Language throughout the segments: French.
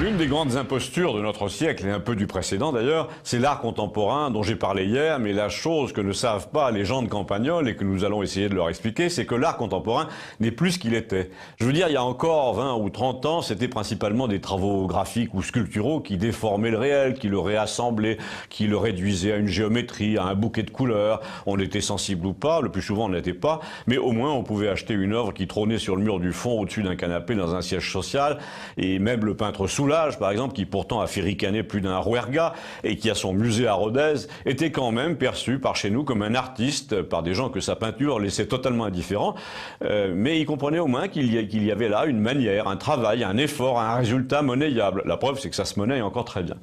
L'une des grandes impostures de notre siècle, et un peu du précédent d'ailleurs, c'est l'art contemporain dont j'ai parlé hier, mais la chose que ne savent pas les gens de Campagnol et que nous allons essayer de leur expliquer, c'est que l'art contemporain n'est plus ce qu'il était. Je veux dire, il y a encore 20 ou 30 ans, c'était principalement des travaux graphiques ou sculpturaux qui déformaient le réel, qui le réassemblaient, qui le réduisaient à une géométrie, à un bouquet de couleurs. On était sensible ou pas, le plus souvent on n'était pas, mais au moins on pouvait acheter une œuvre qui trônait sur le mur du fond au-dessus d'un canapé dans un siège social, et même le peintre sous par exemple, qui pourtant a fait ricaner plus d'un Rouerga et qui a son musée à Rodez, était quand même perçu par chez nous comme un artiste, par des gens que sa peinture laissait totalement indifférent. Euh, mais il comprenait au moins qu'il y, y, avait là une manière, un travail, un effort, un résultat monnayable. La preuve, c'est que ça se monnaie encore très bien.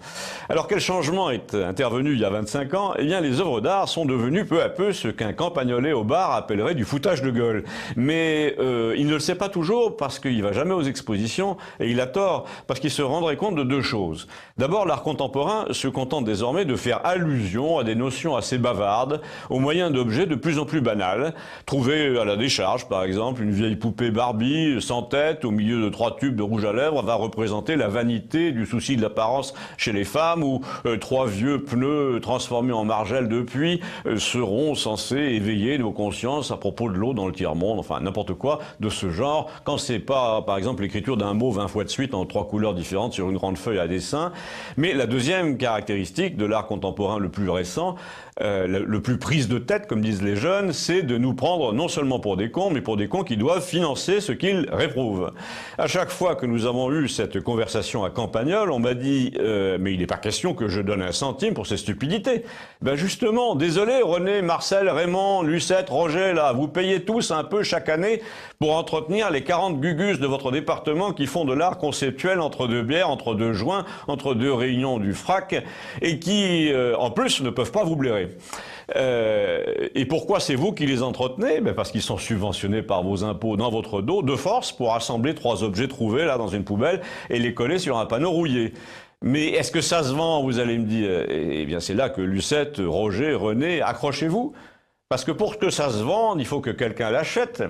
Alors quel changement est intervenu il y a 25 ans Eh bien, les œuvres d'art sont devenues peu à peu ce qu'un campagnolais au bar appellerait du foutage de gueule. Mais euh, il ne le sait pas toujours parce qu'il va jamais aux expositions et il a tort parce qu'il se rendrait compte de deux choses. D'abord, l'art contemporain se contente désormais de faire allusion à des notions assez bavardes au moyen d'objets de plus en plus banals. Trouver à la décharge, par exemple, une vieille poupée Barbie sans tête au milieu de trois tubes de rouge à lèvres va représenter la vanité du souci de l'apparence chez les femmes ou euh, trois vieux pneus transformés en margelles depuis puits euh, seront censés éveiller nos consciences à propos de l'eau dans le tiers-monde, enfin n'importe quoi de ce genre, quand c'est pas par exemple l'écriture d'un mot vingt fois de suite en trois couleurs différentes sur une grande feuille à dessin. Mais la deuxième caractéristique de l'art contemporain le plus récent, euh, le, plus prise de tête, comme disent les jeunes, c'est de nous prendre non seulement pour des cons, mais pour des cons qui doivent financer ce qu'ils réprouvent. À chaque fois que nous avons eu cette conversation à Campagnol, on m'a dit euh, mais il n'est pas question que je donne un centime pour ces stupidités. Ben justement, désolé René, Marcel, Raymond, Lucette, Roger, là, vous payez tous un peu chaque année pour entretenir les 40 gugus de votre département qui font de l'art conceptuel entre deux entre deux joints, entre deux réunions du FRAC, et qui, euh, en plus, ne peuvent pas vous blairer. Euh, et pourquoi c'est vous qui les entretenez ben Parce qu'ils sont subventionnés par vos impôts dans votre dos, de force, pour assembler trois objets trouvés là dans une poubelle et les coller sur un panneau rouillé. Mais est-ce que ça se vend, vous allez me dire Eh, eh bien c'est là que Lucette, Roger, René, accrochez-vous. Parce que pour que ça se vende, il faut que quelqu'un l'achète.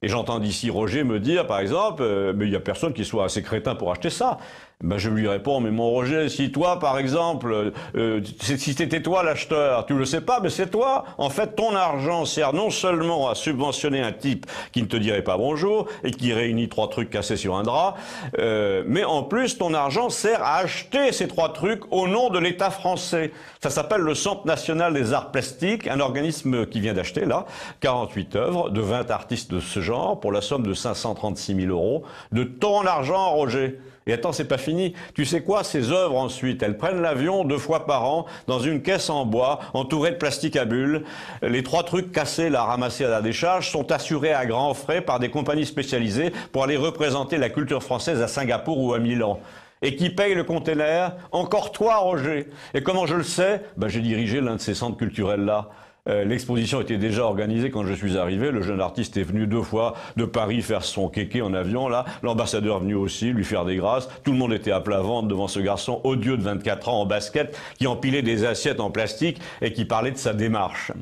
Et j'entends d'ici Roger me dire, par exemple, euh, mais il n'y a personne qui soit assez crétin pour acheter ça. Ben je lui réponds, mais mon Roger, si toi, par exemple, euh, euh, si c'était toi l'acheteur, tu le sais pas, mais c'est toi. En fait, ton argent sert non seulement à subventionner un type qui ne te dirait pas bonjour et qui réunit trois trucs cassés sur un drap, mais en plus, ton argent sert à acheter ces trois trucs au nom de l'État français. Ça s'appelle le Centre national des arts plastiques, un organisme qui vient d'acheter, là, 48 œuvres de 20 artistes de ce genre pour la somme de 536 000 euros, de ton argent, Roger. Et attends, c'est pas fini. Tu sais quoi Ces œuvres ensuite, elles prennent l'avion deux fois par an dans une caisse en bois entourée de plastique à bulles. Les trois trucs cassés, la ramassés à la décharge, sont assurés à grands frais par des compagnies spécialisées pour aller représenter la culture française à Singapour ou à Milan. Et qui paye le conteneur Encore toi, Roger. Et comment je le sais ben, J'ai dirigé l'un de ces centres culturels-là. Euh, l'exposition était déjà organisée quand je suis arrivé. Le jeune artiste est venu deux fois de Paris faire son kéké en avion. Là, l'ambassadeur venu aussi lui faire des grâces. Tout le monde était à plat ventre devant ce garçon odieux de 24 ans en basket qui empilait des assiettes en plastique et qui parlait de sa démarche.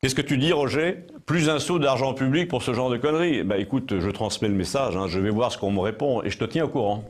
Qu'est-ce que tu dis, Roger Plus un sou d'argent public pour ce genre de conneries Bah écoute, je transmets le message, hein. je vais voir ce qu'on me répond et je te tiens au courant.